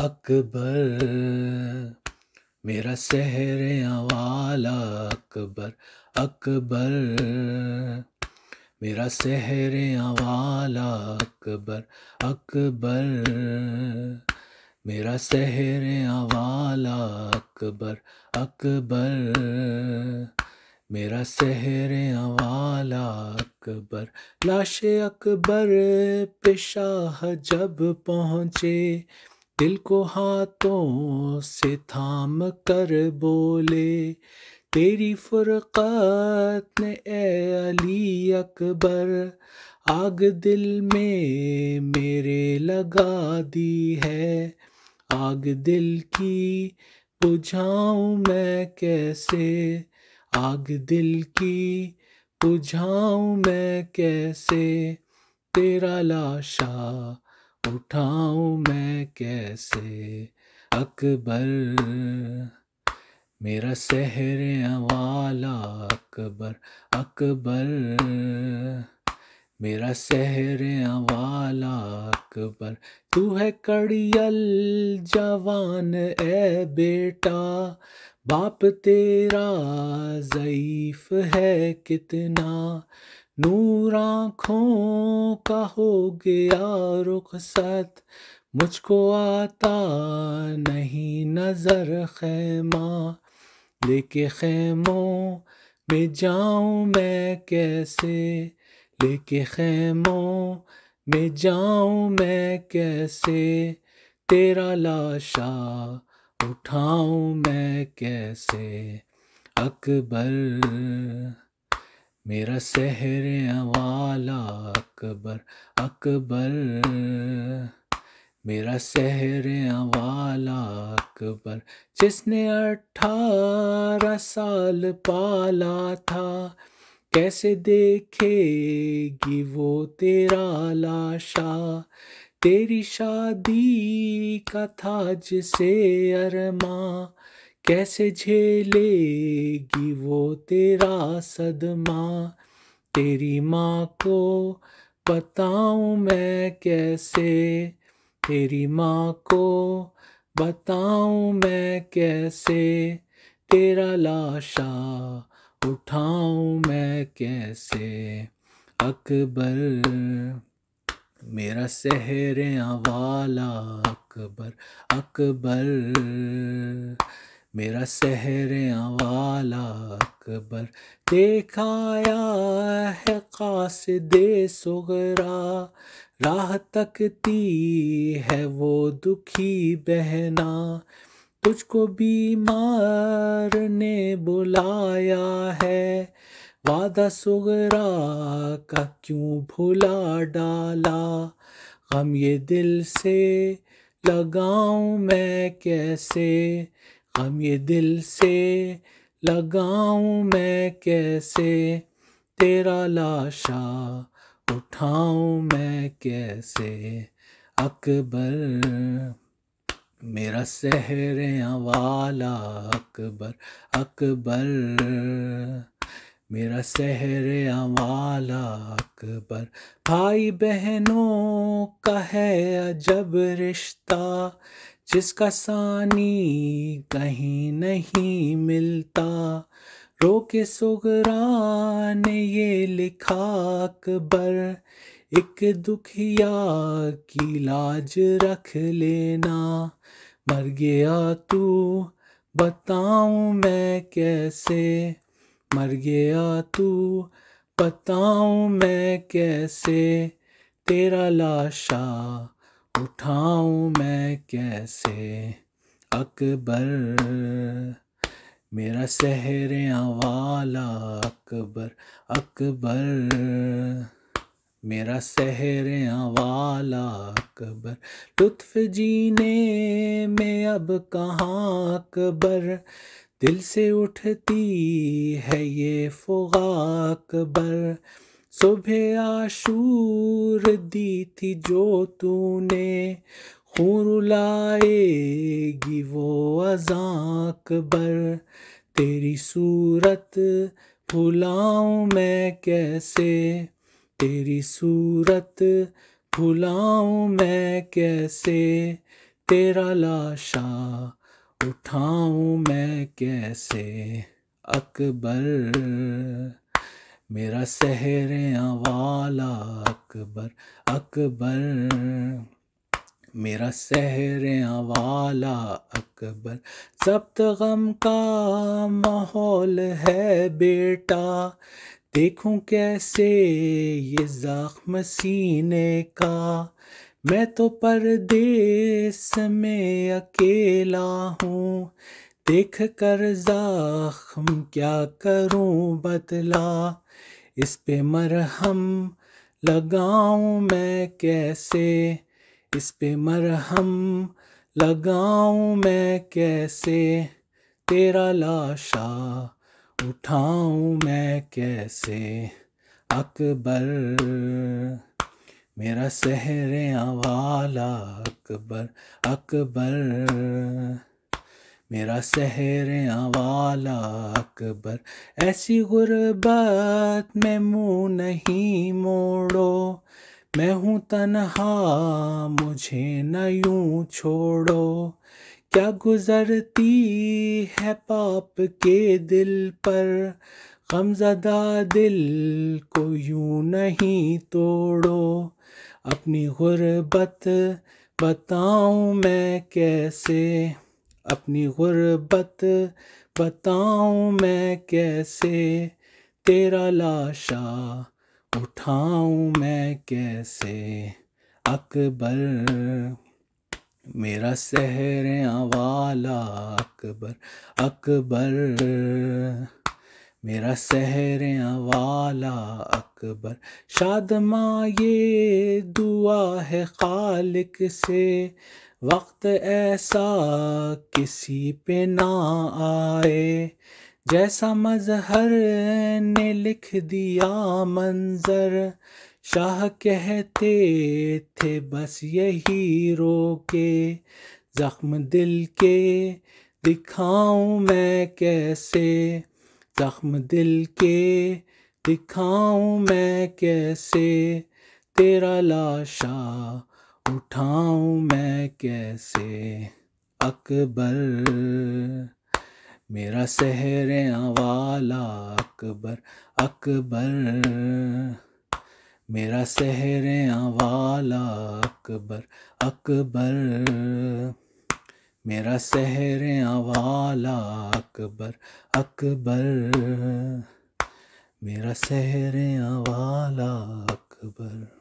अकबर मेरा शहर वाला अकबर अकबर मेरा शहर वाला अकबर अकबर मेरा शहर वाला अकबर अकबर मेरा शहर वाला अकबर लाश अकबर पेशाह जब पहुँचे दिल को हाथों से थाम कर बोले तेरी फुरकत ने ए अली अकबर आग दिल में मेरे लगा दी है आग दिल की बुझाऊं मैं कैसे आग दिल की बुझाऊं मैं कैसे तेरा लाशा उठाऊं मैं कैसे अकबर मेरा शहर वाला अकबर अकबर मेरा शहर वाला अकबर तू है कड़ियल जवान है बेटा बाप तेरा ज़ईफ है कितना नूर आँखों का हो गया रुख सत मुझको आता नहीं नज़र खैमा लेके खेमों में जाऊँ मैं कैसे लेके खैमों में जाऊँ मैं कैसे तेरा लाशा उठाऊं मैं कैसे अकबर मेरा शहर वाला अकबर अकबर मेरा शहर वाला अकबर जिसने अठारह साल पाला था कैसे देखेगी वो तेरा लाशा तेरी शादी का था जिसे अरमा कैसे झेलेगी वो तेरा सदमा तेरी माँ को बताऊँ मैं कैसे तेरी माँ को बताऊँ मैं कैसे तेरा लाशा उठाऊँ मैं कैसे अकबर मेरा सहर वाला अकबर अकबर मेरा शहर वाला अकबर देखाया है दे सुगरा राह तकती है वो दुखी बहना तुझको बीमार ने बुलाया है वादा सुगरा का क्यों भुला डाला गम ये दिल से लगाऊं मैं कैसे हम ये दिल से लगाऊं मैं कैसे तेरा लाशा उठाऊं मैं कैसे अकबर मेरा शहर वाला अकबर अकबर मेरा शहर वाला अकबर भाई बहनों का है अजब रिश्ता जिसका सानी कहीं नहीं मिलता रो के सुगरा ने ये लिखा अकबर एक दुखिया की लाज रख लेना मर गया तू बताऊं मैं कैसे मर गया तू बताऊं मैं कैसे तेरा लाशा उठाऊं कैसे अकबर मेरा शहर वाला अकबर अकबर मेरा शहर वाला अकबर लुत्फ जीने में अब कहाँ अकबर दिल से उठती है ये फुगा अकबर सुबह आशूर दी थी जो तूने रुलाएगी वो अजाक बर तेरी सूरत फुलाऊ मैं कैसे तेरी सूरत फुलाऊ मैं कैसे तेरा लाशा उठाऊँ मैं कैसे अकबर मेरा सहरे वाला अकबर अकबर मेरा शहर वाला अकबर सप्त गम का माहौल है बेटा देखूं कैसे ये ज़ख्म सीने का मैं तो परदेश में अकेला हूँ देख कर ज़ख्म क्या करूँ बतला इस पे मरहम लगाऊं मैं कैसे इस पे मरहम लगाऊं मैं कैसे तेरा लाशा उठाऊं मैं कैसे अकबर मेरा शहर वाला अकबर अकबर मेरा शहर वाला अकबर ऐसी गुरबत में मुंह नहीं मोड़ो मैं हूँ तनहा मुझे न यूं छोड़ो क्या गुजरती है पाप के दिल पर गमजदा दिल को यूं नहीं तोड़ो अपनी गुरबत बताऊँ मैं कैसे अपनी गुरबत बताऊँ मैं कैसे तेरा लाशा उठाऊं मैं कैसे अकबर मेरा शहर आवाला अकबर अकबर मेरा शहर आवाला अकबर शादमा ये दुआ है खालिक से वक्त ऐसा किसी पे ना आए जैसा मजहर ने लिख दिया मंजर शाह कहते थे बस यही रोके जख्म दिल के दिखाऊं मैं कैसे जख्म दिल के दिखाऊं मैं कैसे तेरा लाशा उठाऊं मैं कैसे अकबर मेरा शहर वाला अकबर अकबर मेरा शहर वाला अकबर अकबर मेरा शहर वाला अकबर अकबर मेरा शहर वाला अकबर